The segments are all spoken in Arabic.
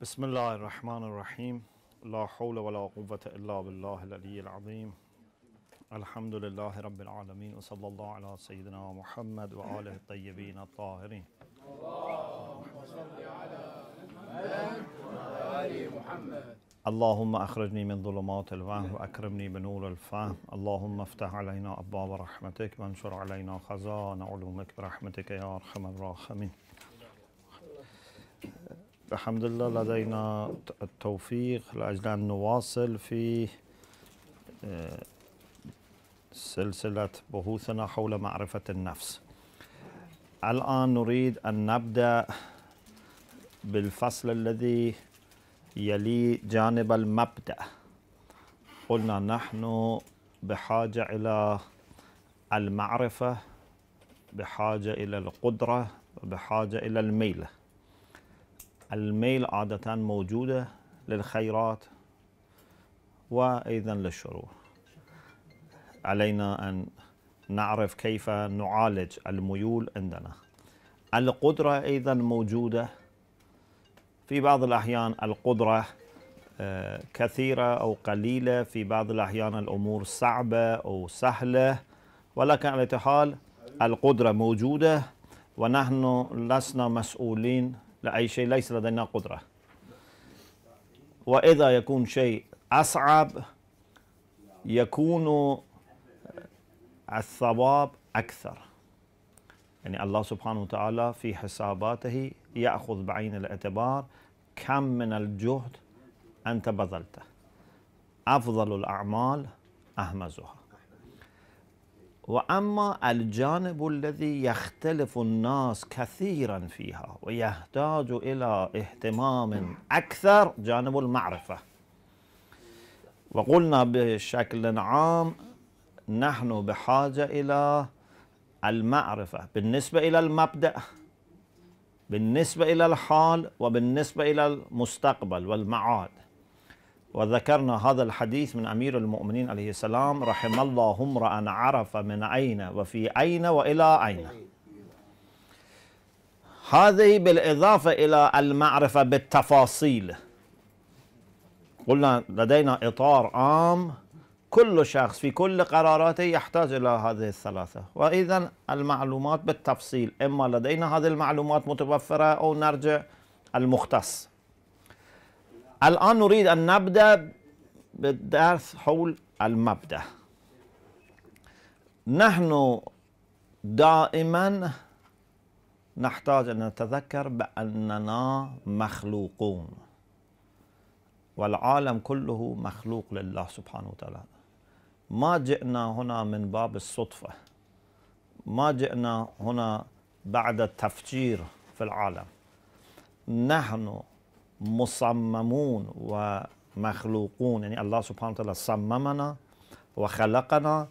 بسم الله الرحمن الرحيم لا حول ولا قوة إلا بالله العلي العظيم الحمد لله رب العالمين وصلى الله على سيدنا محمد وآله الطيبين الطاهرين اللهم صل على محمد وآل محمد اللهم أخرجني من ظلمات الوهم وأكرمني بنور الفهم اللهم افتح علينا أبواب رحمتك وانشر علينا خزان علومك برحمتك يا أرحم الراحمين الحمد لله لدينا التوفيق لأجل أن نواصل في آه، سلسلة بحوثنا حول معرفة النفس الآن نريد أن نبدأ بالفصل الذي يلي جانب المبدأ قلنا نحن بحاجة إلى المعرفة بحاجة إلى القدرة بحاجة إلى الميلة الميل عادة موجودة للخيرات وأيضا للشرور علينا أن نعرف كيف نعالج الميول عندنا القدرة أيضا موجودة في بعض الأحيان القدرة آه، كثيرة أو قليلة في بعض الأحيان الأمور صعبة أو سهلة ولكن على حال القدرة موجودة ونحن لسنا مسؤولين لأي شيء ليس لدينا قدرة وإذا يكون شيء أصعب يكون الثواب أكثر يعني الله سبحانه وتعالى في حساباته يأخذ بعين الاعتبار كم من الجهد أنت بذلته أفضل الأعمال أهمزها واما الجانب الذي يختلف الناس كثيرا فيها ويحتاج الى اهتمام اكثر جانب المعرفه وقلنا بشكل عام نحن بحاجه الى المعرفه بالنسبه الى المبدا بالنسبه الى الحال وبالنسبه الى المستقبل والمعاد وذكرنا هذا الحديث من أمير المؤمنين عليه السلام رحم الله امرأ عرف من أين وفي أين وإلى أين هذه بالإضافة إلى المعرفة بالتفاصيل قلنا لدينا إطار عام كل شخص في كل قراراته يحتاج إلى هذه الثلاثة وإذا المعلومات بالتفصيل إما لدينا هذه المعلومات متوفرة أو نرجع المختص الآن نريد أن نبدأ بالدرس حول المبدأ نحن دائما نحتاج أن نتذكر بأننا مخلوقون والعالم كله مخلوق لله سبحانه وتعالى ما جئنا هنا من باب الصدفة ما جئنا هنا بعد التفجير في العالم نحن مصممون ومخلوقون يعني الله سبحانه وتعالى صممنا وخلقنا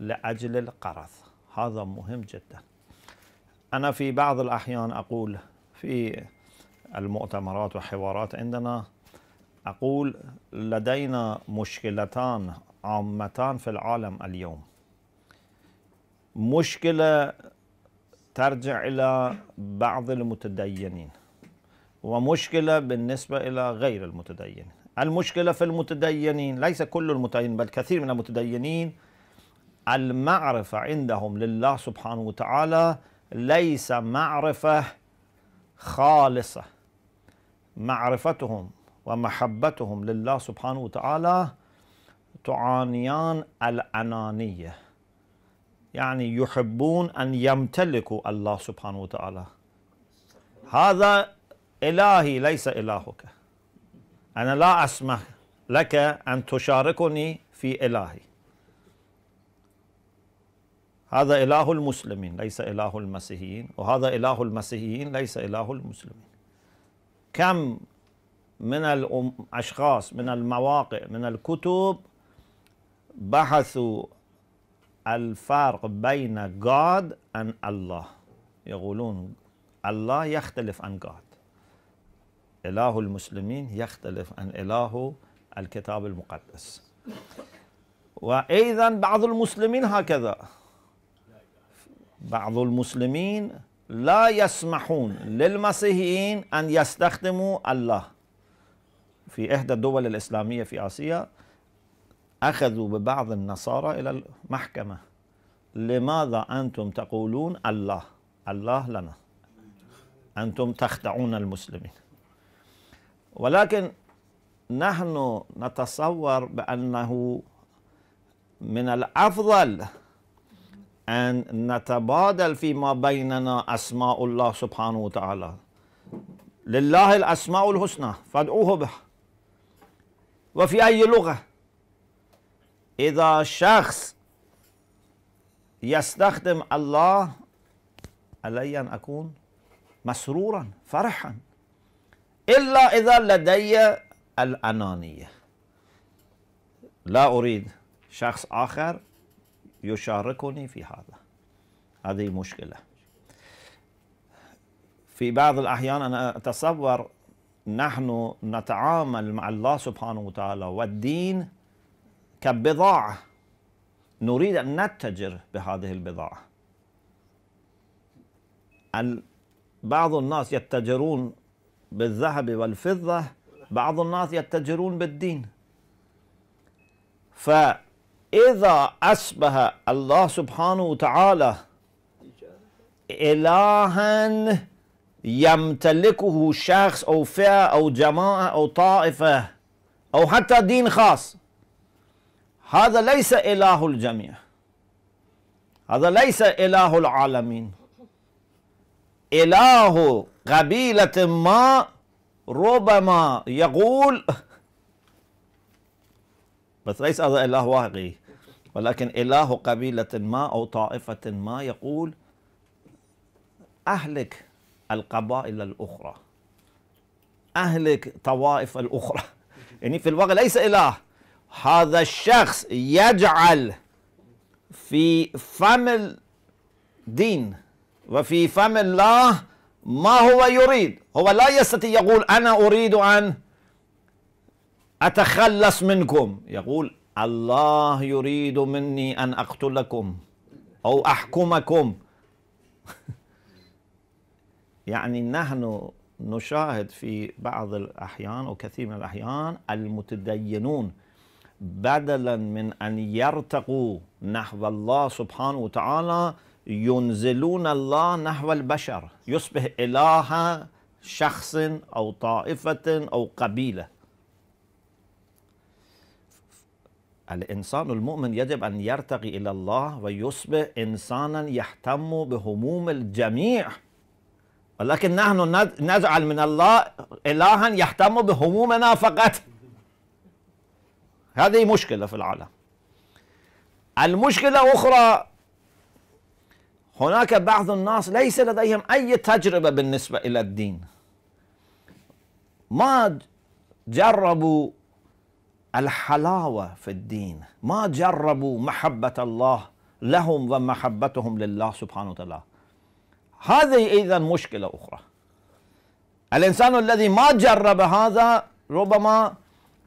لأجل القرث هذا مهم جدا أنا في بعض الأحيان أقول في المؤتمرات وحوارات عندنا أقول لدينا مشكلتان عامتان في العالم اليوم مشكلة ترجع إلى بعض المتدينين ومشكلة بالنسبة إلى غير المتدين المشكلة في المتدينين ليس كل المتدينين بل كثير من المتدينين المعرفة عندهم لله سبحانه وتعالى ليس معرفة خالصة معرفتهم ومحبتهم لله سبحانه وتعالى تعانيان الأنانية يعني يحبون أن يمتلكوا الله سبحانه وتعالى هذا إلهي ليس إلهك أنا لا أسمح لك أن تشاركني في إلهي هذا إله المسلمين ليس إله المسيحيين وهذا إله المسيحيين ليس إله المسلمين كم من الأشخاص من المواقع من الكتب بحثوا الفرق بين God and الله يقولون الله يختلف عن God إله المسلمين يختلف عن إله الكتاب المقدس وأيضا بعض المسلمين هكذا بعض المسلمين لا يسمحون للمسيحيين أن يستخدموا الله في إحدى الدول الإسلامية في آسيا أخذوا ببعض النصارى إلى المحكمة لماذا أنتم تقولون الله الله لنا أنتم تخدعون المسلمين ولكن نحن نتصور بأنه من الأفضل أن نتبادل فيما بيننا أسماء الله سبحانه وتعالى لله الأسماء الحسنى فادعوه به وفي أي لغة إذا شخص يستخدم الله علي أن أكون مسرورا فرحا إلا إذا لدي الأنانية لا أريد شخص آخر يشاركني في هذا هذه مشكلة في بعض الأحيان أنا أتصور نحن نتعامل مع الله سبحانه وتعالى والدين كبضاعة نريد أن نتجر بهذه البضاعة بعض الناس يتجرون بالذهب والفضة بعض الناس يتجرون بالدين فإذا أصبح الله سبحانه وتعالى إلها يمتلكه شخص أو فئة أو جماعة أو طائفة أو حتى دين خاص هذا ليس إله الجميع هذا ليس إله العالمين إله قبيلة ما ربما يقول بس ليس هذا إله واقعي ولكن إله قبيلة ما أو طائفة ما يقول أهلك القبائل الأخرى أهلك طوائف الأخرى يعني في الواقع ليس إله هذا الشخص يجعل في فم الدين وفي فم الله ما هو يريد هو لا يستطيع يقول أنا أريد أن أتخلص منكم يقول الله يريد مني أن أقتلكم أو أحكمكم يعني نحن نشاهد في بعض الأحيان وكثير من الأحيان المتدينون بدلا من أن يرتقوا نحو الله سبحانه وتعالى ينزلون الله نحو البشر يصبح إله شخص أو طائفة أو قبيلة الإنسان المؤمن يجب أن يرتقي إلى الله ويصبح إنسانا يهتم بهموم الجميع ولكن نحن نجعل من الله إلها يهتم بهمومنا فقط هذه مشكلة في العالم المشكلة أخرى هناك بعض الناس ليس لديهم أي تجربة بالنسبة إلى الدين ما جربوا الحلاوة في الدين ما جربوا محبة الله لهم ومحبتهم لله سبحانه وتعالى هذه إذا مشكلة أخرى الإنسان الذي ما جرب هذا ربما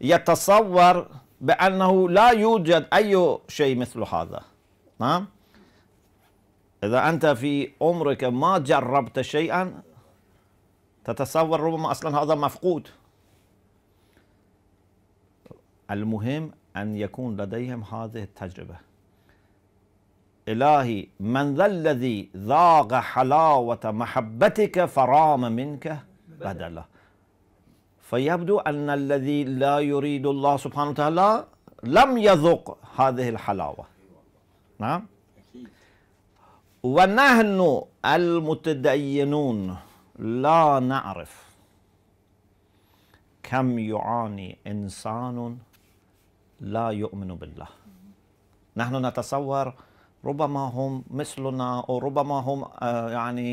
يتصور بأنه لا يوجد أي شيء مثل هذا نعم إذا أنت في عمرك ما جربت شيئا تتصور ربما أصلا هذا مفقود المهم أن يكون لديهم هذه التجربة إلهي من ذا الذي ذاق حلاوة محبتك فرام منك بدلا فيبدو أن الذي لا يريد الله سبحانه وتعالى لم يذق هذه الحلاوة نعم ونحن المتدينون لا نعرف كم يعاني إنسان لا يؤمن بالله نحن نتصور ربما هم مثلنا أو ربما هم آه، يعني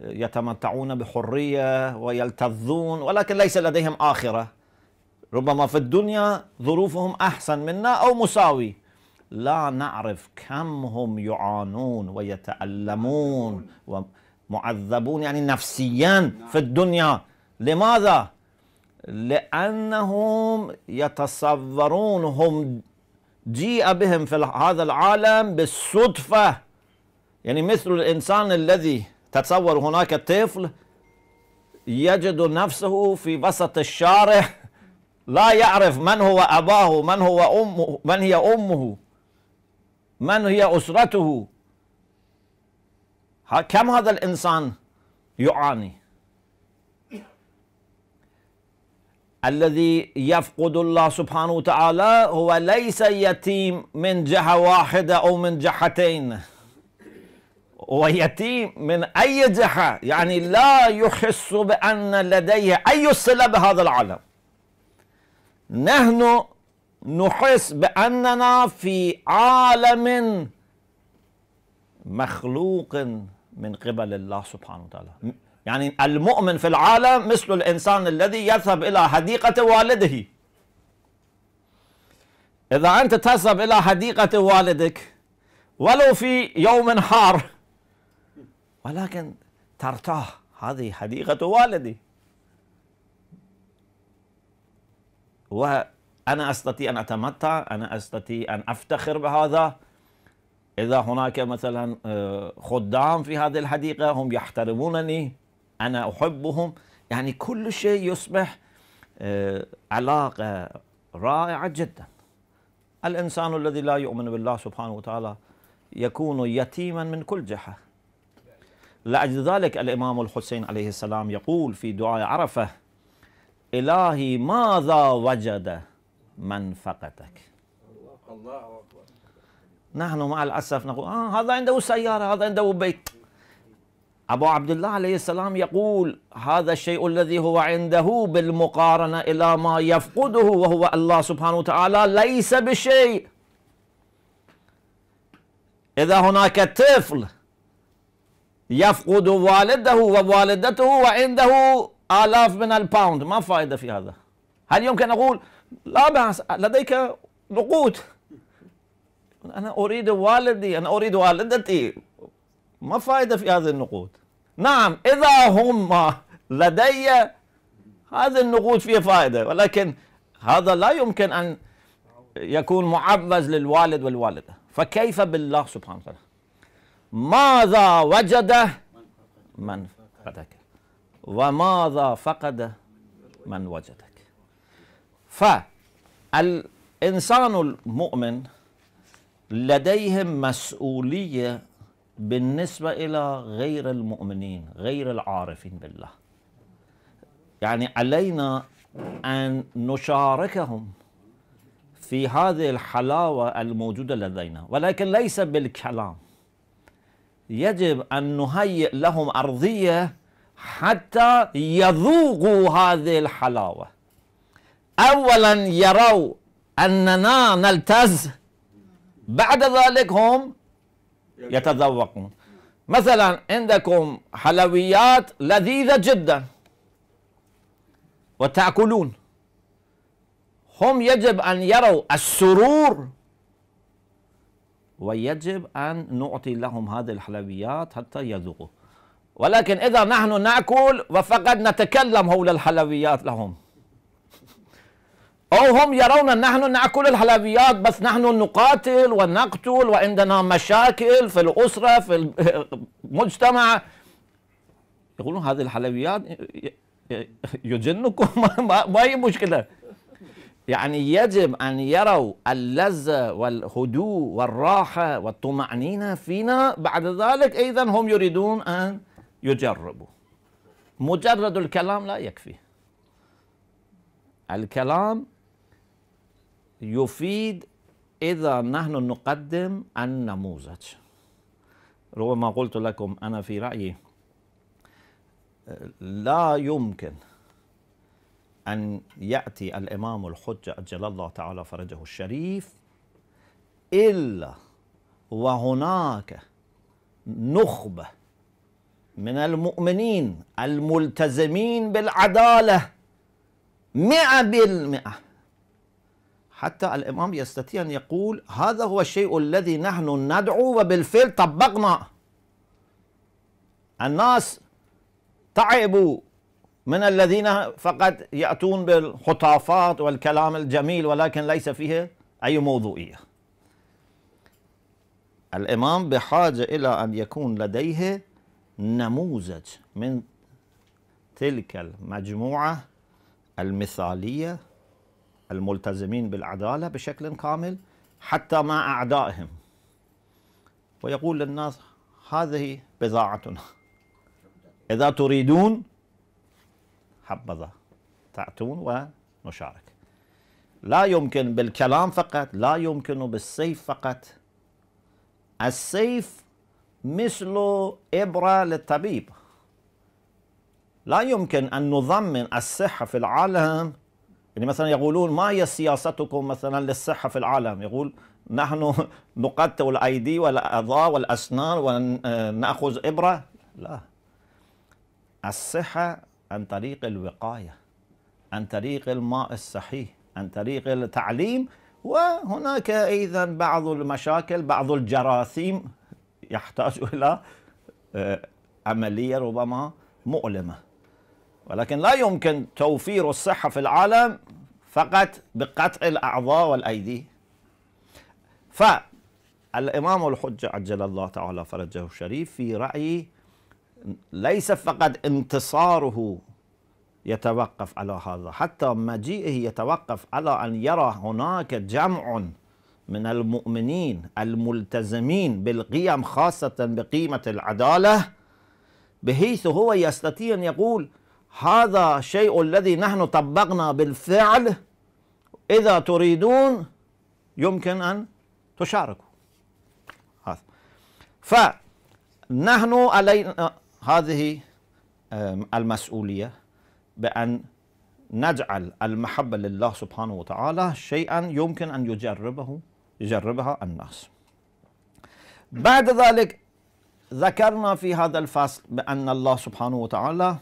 يتمتعون بحرية ويلتذون ولكن ليس لديهم آخرة ربما في الدنيا ظروفهم أحسن منا أو مساوي لا نعرف كم هم يعانون ويتألمون ومعذبون يعني نفسيا في نعم. الدنيا لماذا؟ لأنهم يتصورون هم جيء بهم في هذا العالم بالصدفة يعني مثل الإنسان الذي تتصور هناك طفل يجد نفسه في وسط الشارع لا يعرف من هو أباه من هو أمه من هي أمه من هي أسرته كم هذا الإنسان يعاني الذي يفقد الله سبحانه وتعالى هو ليس يتيم من جهة واحدة أو من جهتين هو يتيم من أي جهة يعني لا يحس بأن لديه أي صلة بهذا العالم نحن نحس باننا في عالم مخلوق من قبل الله سبحانه وتعالى يعني المؤمن في العالم مثل الانسان الذي يذهب الى حديقه والده اذا انت تذهب الى حديقه والدك ولو في يوم حار ولكن ترتاح هذه حديقه والدي و أنا أستطيع أن أتمتع أنا أستطيع أن أفتخر بهذا إذا هناك مثلا آه، خدام في هذه الحديقة هم يحترمونني أنا أحبهم يعني كل شيء يصبح آه، علاقة رائعة جدا الإنسان الذي لا يؤمن بالله سبحانه وتعالى يكون يتيما من كل جهة لأجل ذلك الإمام الحسين عليه السلام يقول في دعاء عرفة إلهي ماذا وجد منفقتك الله أكبر نحن مع الأسف نقول آه هذا عنده سيارة هذا عنده بيت أبو عبد الله عليه السلام يقول هذا الشيء الذي هو عنده بالمقارنة إلى ما يفقده وهو الله سبحانه وتعالى ليس بشيء إذا هناك طفل يفقد والده ووالدته وعنده آلاف من الباوند ما فائدة في هذا هل يمكن أقول لا بأس لديك نقود أنا أريد والدي أنا أريد والدتي ما فائدة في هذه النقود نعم إذا هم لدي هذه النقود فيها فائدة ولكن هذا لا يمكن أن يكون معوز للوالد والوالدة فكيف بالله سبحانه وتعالى ماذا وجد من فقدك وماذا فقد من وجدك فالإنسان المؤمن لديهم مسؤولية بالنسبة إلى غير المؤمنين غير العارفين بالله يعني علينا أن نشاركهم في هذه الحلاوة الموجودة لدينا ولكن ليس بالكلام يجب أن نهيئ لهم أرضية حتى يذوقوا هذه الحلاوة أولا يروا أننا نلتز بعد ذلك هم يتذوقون مثلا عندكم حلويات لذيذة جدا وتأكلون هم يجب أن يروا السرور ويجب أن نعطي لهم هذه الحلويات حتى يذوقوا ولكن إذا نحن نأكل وفقط نتكلم حول الحلويات لهم أو هم يرون أن نحن نأكل الحلويات بس نحن نقاتل ونقتل وعندنا مشاكل في الأسرة في المجتمع يقولون هذه الحلويات يجنكم ما هي مشكلة يعني يجب أن يروا اللذة والهدوء والراحة والطمأنينة فينا بعد ذلك أيضا هم يريدون أن يجربوا مجرد الكلام لا يكفي الكلام يفيد إذا نحن نقدم النموذج ربما قلت لكم أنا في رأيي لا يمكن أن يأتي الإمام الحجة أجل الله تعالى فرجه الشريف إلا وهناك نخبة من المؤمنين الملتزمين بالعدالة مئة بالمئة حتى الإمام يستطيع أن يقول هذا هو الشيء الذي نحن ندعو وبالفعل طبقنا الناس تعبوا من الذين فقط يأتون بالخطافات والكلام الجميل ولكن ليس فيه أي موضوعية الإمام بحاجة إلى أن يكون لديه نموذج من تلك المجموعة المثالية الملتزمين بالعدالة بشكل كامل حتى مع أعدائهم ويقول للناس هذه بضاعتنا إذا تريدون حبذا تأتون ونشارك لا يمكن بالكلام فقط لا يمكن بالسيف فقط السيف مثل إبرة للطبيب لا يمكن أن نضمن الصحة في العالم يعني مثلا يقولون ما هي سياستكم مثلا للصحة في العالم يقول نحن نقطع الأيدي والأعضاء والأسنان ونأخذ إبرة لا الصحة عن طريق الوقاية عن طريق الماء الصحي عن طريق التعليم وهناك أيضا بعض المشاكل بعض الجراثيم يحتاج إلى آه، عملية ربما مؤلمة ولكن لا يمكن توفير الصحة في العالم فقط بقطع الأعضاء والأيدي فالإمام الحجة عجل الله تعالى فرجه الشريف في رأيي ليس فقط انتصاره يتوقف على هذا حتى مجيئه يتوقف على أن يرى هناك جمع من المؤمنين الملتزمين بالقيم خاصة بقيمة العدالة بحيث هو يستطيع أن يقول هذا الشيء الذي نحن طبقنا بالفعل إذا تريدون يمكن أن تشاركوا هذا فنحن علينا هذه المسؤولية بأن نجعل المحبة لله سبحانه وتعالى شيئا يمكن أن يجربه يجربها الناس بعد ذلك ذكرنا في هذا الفصل بأن الله سبحانه وتعالى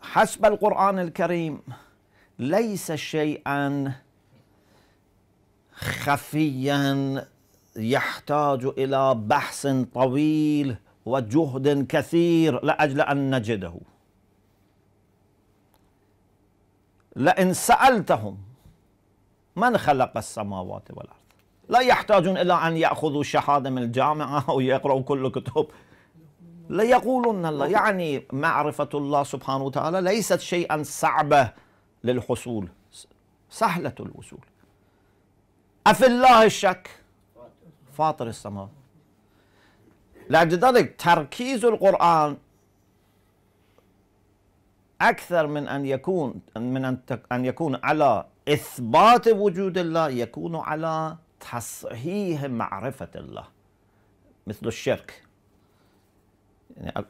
حسب القرآن الكريم ليس شيئا خفيا يحتاج إلى بحث طويل وجهد كثير لأجل أن نجده لئن سألتهم من خلق السماوات والأرض لا يحتاجون إلى أن يأخذوا شهادة من الجامعة أو يقرأوا كل كتب ليقولن الله يعني معرفة الله سبحانه وتعالى ليست شيئا صعبة للحصول سهلة الوصول أفي الله الشك فاطر السماوات لذلك تركيز القرآن أكثر من أن يكون من أن يكون على إثبات وجود الله يكون على تصحيح معرفة الله مثل الشرك يعني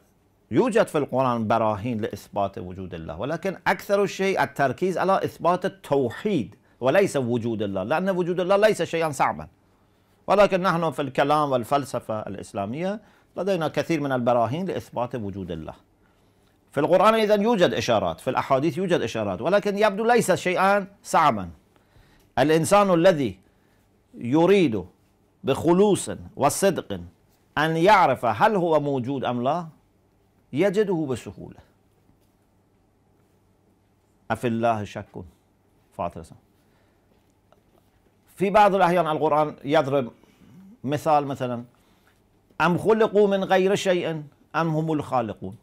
يوجد في القرآن براهين لإثبات وجود الله ولكن أكثر الشيء التركيز على إثبات التوحيد وليس وجود الله لأن وجود الله ليس شيئا صعبا ولكن نحن في الكلام والفلسفة الإسلامية لدينا كثير من البراهين لإثبات وجود الله في القرآن إذا يوجد إشارات في الأحاديث يوجد إشارات ولكن يبدو ليس شيئا صعبا الإنسان الذي يريد بخلوص وصدق أن يعرف هل هو موجود أم لا يجده بسهولة أفي الله شك فاطر في بعض الأحيان القرآن يضرب مثال مثلا أم خلقوا من غير شيء أم هم الخالقون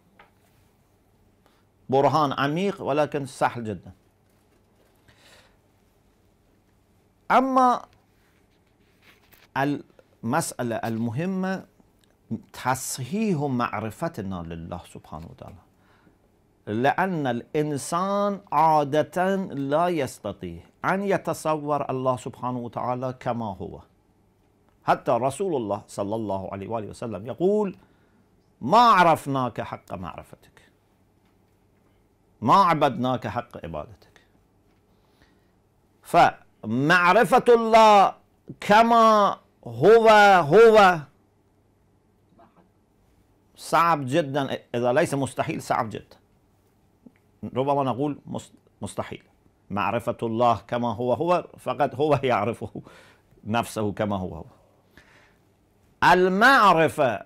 برهان عميق ولكن سهل جدا أما المسألة المهمة تصحيح معرفتنا لله سبحانه وتعالى لأن الإنسان عادة لا يستطيع أن يتصور الله سبحانه وتعالى كما هو حتى رسول الله صلى الله عليه وآله وسلم يقول ما عرفناك حق معرفتك ما عبدناك حق عبادتك فمعرفة الله كما هو هو صعب جدا إذا ليس مستحيل صعب جدا ربما نقول مستحيل معرفة الله كما هو هو فقط هو يعرفه نفسه كما هو هو المعرفة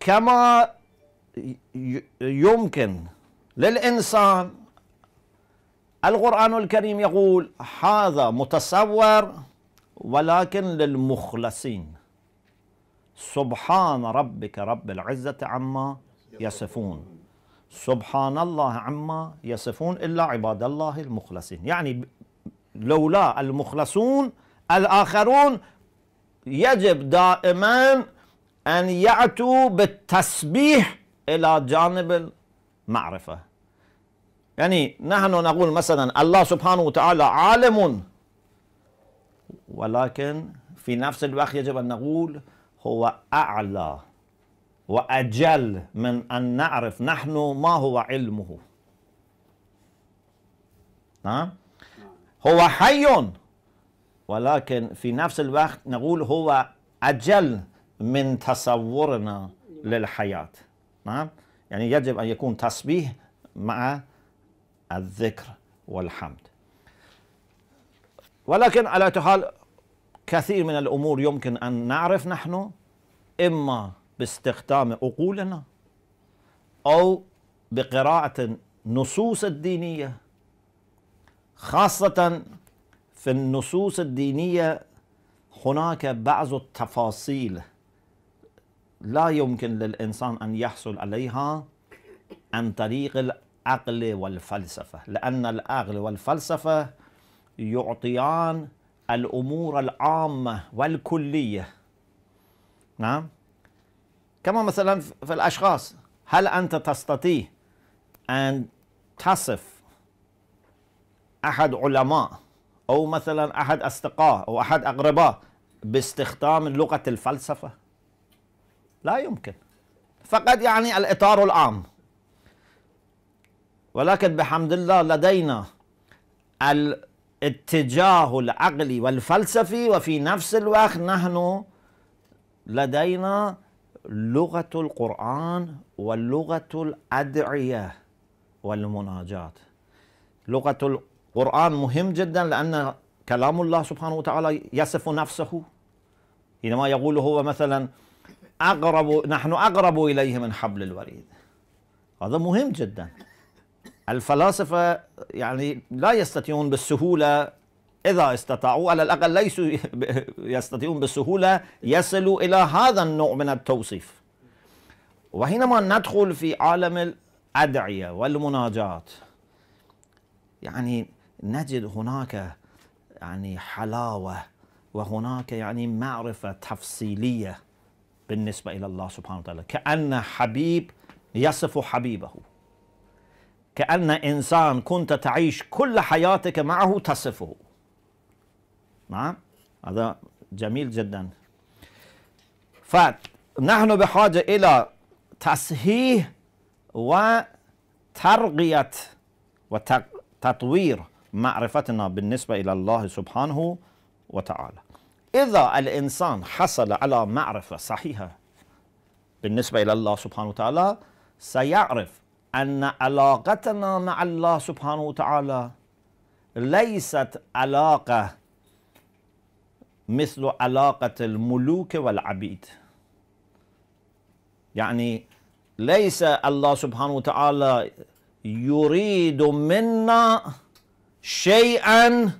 كما يمكن للإنسان القرآن الكريم يقول هذا متصور ولكن للمخلصين سبحان ربك رب العزة عما يصفون سبحان الله عما يصفون إلا عباد الله المخلصين يعني لولا المخلصون الآخرون يجب دائما أن يأتوا بالتسبيح إلى جانب المعرفة يعني نحن نقول مثلا الله سبحانه وتعالى عالم ولكن في نفس الوقت يجب أن نقول هو أعلى وأجل من أن نعرف نحن ما هو علمه نعم هو حي ولكن في نفس الوقت نقول هو أجل من تصورنا للحياة نعم يعني يجب أن يكون تسبيح مع الذكر والحمد ولكن على حال كثير من الأمور يمكن أن نعرف نحن إما باستخدام عقولنا أو بقراءة النصوص الدينية خاصة في النصوص الدينية هناك بعض التفاصيل لا يمكن للإنسان أن يحصل عليها عن طريق العقل والفلسفة لأن العقل والفلسفة يعطيان الأمور العامة والكلية نعم كما مثلا في الأشخاص هل أنت تستطيع أن تصف أحد علماء أو مثلا أحد أصدقاء أو أحد أقرباء باستخدام لغة الفلسفة لا يمكن فقد يعني الإطار العام ولكن بحمد الله لدينا ال اتجاه العقلي والفلسفي وفي نفس الوقت نحن لدينا لغة القرآن ولغة الأدعية والمناجات لغة القرآن مهم جدا لأن كلام الله سبحانه وتعالى يصف نفسه حينما يقول هو مثلا أقرب نحن أقرب إليه من حبل الوريد هذا مهم جدا الفلاسفة يعني لا يستطيعون بالسهولة إذا استطاعوا على الأقل ليسوا يستطيعون بالسهولة يصلوا إلى هذا النوع من التوصيف وحينما ندخل في عالم الأدعية والمناجات يعني نجد هناك يعني حلاوة وهناك يعني معرفة تفصيلية بالنسبة إلى الله سبحانه وتعالى كأن حبيب يصف حبيبه كأن إنسان كنت تعيش كل حياتك معه تصفه نعم هذا جميل جدا فنحن بحاجة إلى تصحيح وترقية وتطوير معرفتنا بالنسبة إلى الله سبحانه وتعالى إذا الإنسان حصل على معرفة صحيحة بالنسبة إلى الله سبحانه وتعالى سيعرف أن علاقتنا مع الله سبحانه وتعالى ليست علاقة مثل علاقة الملوك والعبيد يعني ليس الله سبحانه وتعالى يريد منا شيئا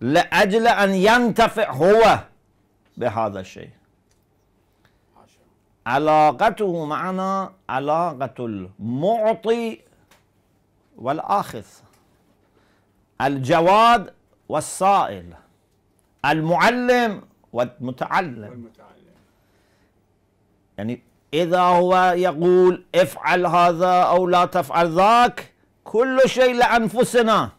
لأجل أن ينتفع هو بهذا الشيء علاقته معنا علاقة المعطي والآخذ الجواد والسائل المعلم والمتعلم والمتعلم يعني إذا هو يقول افعل هذا أو لا تفعل ذاك كل شيء لأنفسنا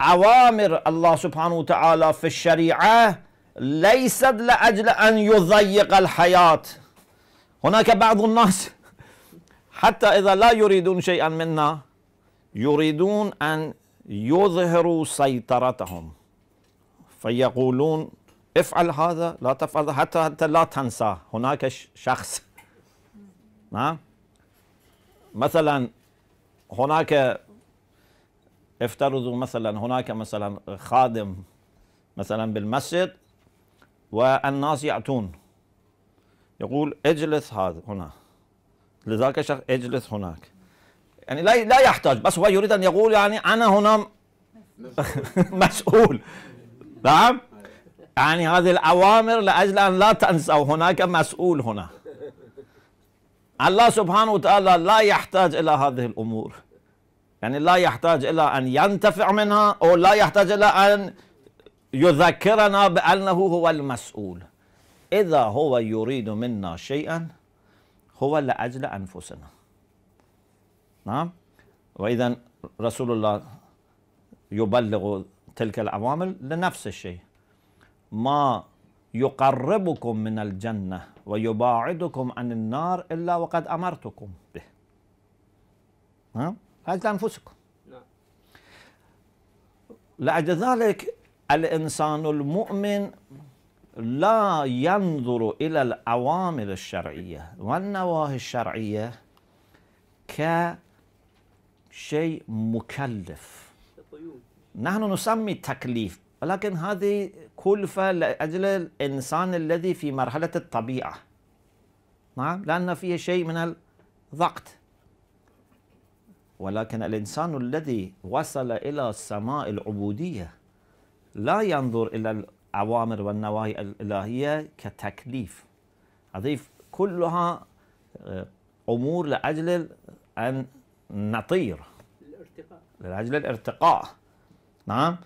عوامر الله سبحانه وتعالى في الشريعة ليست لأجل أن يضيق الحياة هناك بعض الناس حتى إذا لا يريدون شيئا منا يريدون أن يظهروا سيطرتهم فيقولون افعل هذا لا تفعل حتى حتى لا تنسى هناك شخص ما مثلا هناك افترضوا مثلا هناك مثلا خادم مثلا بالمسجد والناس يأتون يقول اجلس هذا هنا لذاك الشخص اجلس هناك يعني لا لا يحتاج بس هو يريد ان يقول يعني انا هنا مسؤول نعم يعني هذه الأوامر لأجل أن لا تنسوا هناك مسؤول هنا الله سبحانه وتعالى لا يحتاج إلى هذه الأمور يعني لا يحتاج إلى أن ينتفع منها أو لا يحتاج إلى أن يذكرنا بأنه هو المسؤول إذا هو يريد منا شيئا هو لأجل أنفسنا نعم وإذا رسول الله يبلغ تلك العوامل لنفس الشيء ما يقربكم من الجنة ويباعدكم عن النار إلا وقد أمرتكم به نعم هذا أنفسكم نعم. لأجل ذلك الإنسان المؤمن لا ينظر إلى الأوامر الشرعية والنواهي الشرعية كشيء مكلف نحن نسمي تكليف ولكن هذه كلفة لأجل الإنسان الذي في مرحلة الطبيعة نعم لأن فيه شيء من الضغط ولكن الإنسان الذي وصل إلى سماء العبودية لا ينظر إلى الأوامر والنواهي الإلهية كتكليف هذه كلها آه، أمور لأجل أن نطير الارتقاء لأجل الارتقاء نعم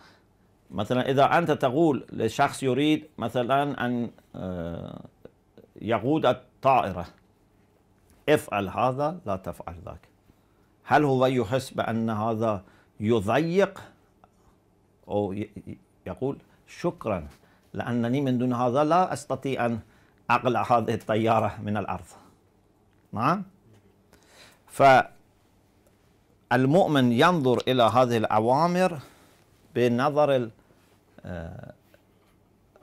مثلا إذا أنت تقول لشخص يريد مثلا أن آه، يقود الطائرة افعل هذا لا تفعل ذاك هل هو يحس بأن هذا يضيق أو يقول شكرا لأنني من دون هذا لا أستطيع أن أقلع هذه الطيارة من الأرض نعم فالمؤمن ينظر إلى هذه الأوامر بنظر ال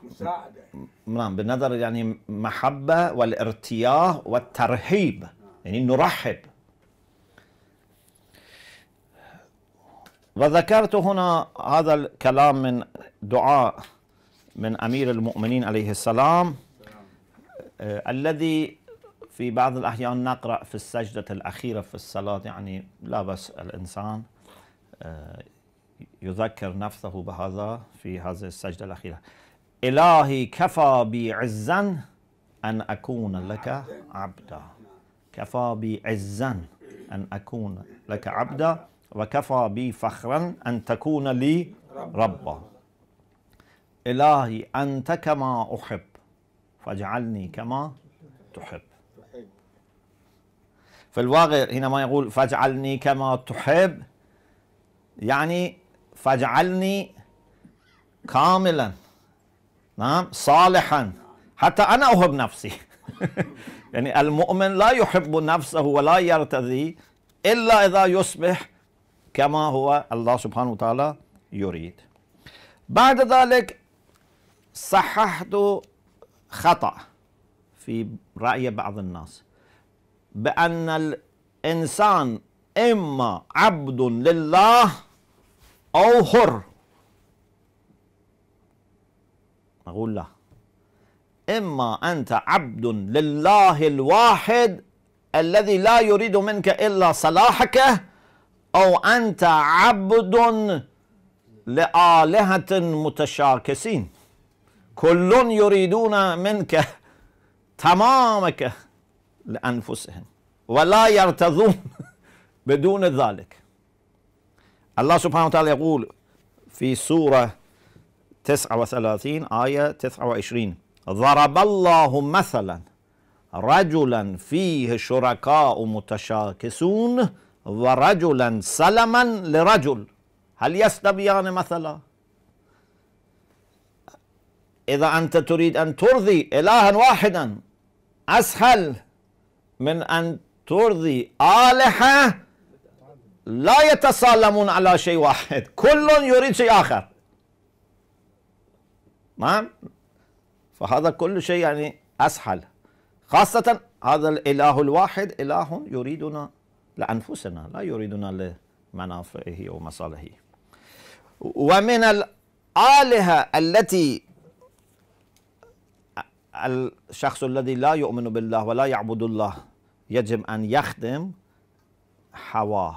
مساعدة نعم بنظر يعني محبة والارتياح والترحيب يعني نرحب وذكرت هنا هذا الكلام من دعاء من امير المؤمنين عليه السلام آه الذي في بعض الاحيان نقرا في السجده الاخيره في الصلاه يعني لا بس الانسان آه يذكر نفسه بهذا في هذه السجده الاخيره الهي كفى بي عزا ان اكون لك عبدا كفى بي عزا ان اكون لك عبدا وكفى بي فخرا ان تكون لي ربا إلهي أنت كما أحب فاجعلني كما تحب في الواقع حينما يقول فاجعلني كما تحب يعني فاجعلني كاملا نعم صالحا حتى أنا أحب نفسي يعني المؤمن لا يحب نفسه ولا يرتضي إلا إذا يصبح كما هو الله سبحانه وتعالى يريد بعد ذلك صححت خطأ في رأي بعض الناس بأن الإنسان إما عبد لله أو حر أقول لا إما أنت عبد لله الواحد الذي لا يريد منك إلا صلاحك أو أنت عبد لآلهة متشاكسين كل يريدون منك تمامك لأنفسهم ولا يرتضون بدون ذلك الله سبحانه وتعالى يقول في سورة 39 آية 29 ضرب الله مثلا رجلا فيه شركاء متشاكسون ورجلا سلما لرجل هل يستبيان مثلا إذا أنت تريد أن ترضي إلها واحدا أسهل من أن ترضي آلهة لا يتسالمون على شيء واحد كل يريد شيء آخر نعم فهذا كل شيء يعني أسهل خاصة هذا الإله الواحد إله يريدنا لأنفسنا لا يريدنا لمنافعه ومصالحه ومن الآلهة التي الشخص الذي لا يؤمن بالله ولا يعبد الله يجب أن يخدم حواه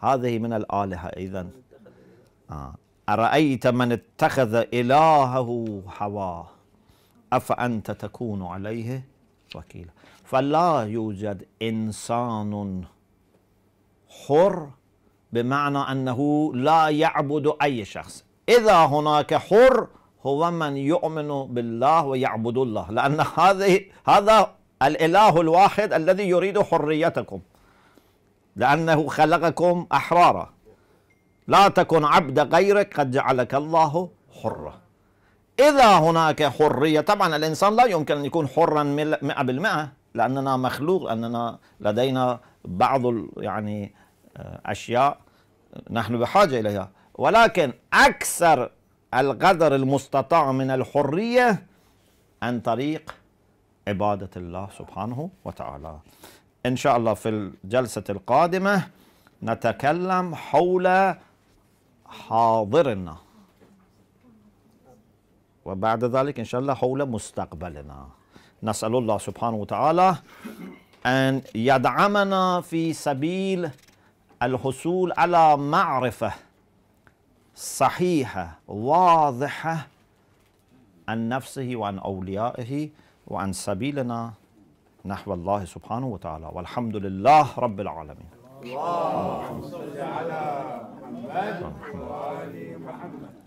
هذه من الآلهة إذا آه. أرأيت من اتخذ إلهه حواه أفأنت تكون عليه وكيلا فلا يوجد إنسان حر بمعنى أنه لا يعبد أي شخص إذا هناك حر هو من يؤمن بالله ويعبد الله لأن هذه هذا الإله الواحد الذي يريد حريتكم لأنه خلقكم أحرارا لا تكن عبد غيرك قد جعلك الله حرا إذا هناك حرية طبعا الإنسان لا يمكن أن يكون حرا مئة بالمئة لأننا مخلوق لأننا لدينا بعض يعني آه، أشياء نحن بحاجة إليها ولكن أكثر القدر المستطاع من الحرية عن طريق عبادة الله سبحانه وتعالى إن شاء الله في الجلسة القادمة نتكلم حول حاضرنا وبعد ذلك إن شاء الله حول مستقبلنا نسأل الله سبحانه وتعالى أن يدعمنا في سبيل الحصول على معرفة صحيحة واضحة عن نفسه وعن أوليائه وعن سبيلنا نحو الله سبحانه وتعالى والحمد لله رب العالمين اللهم صل على محمد وآل محمد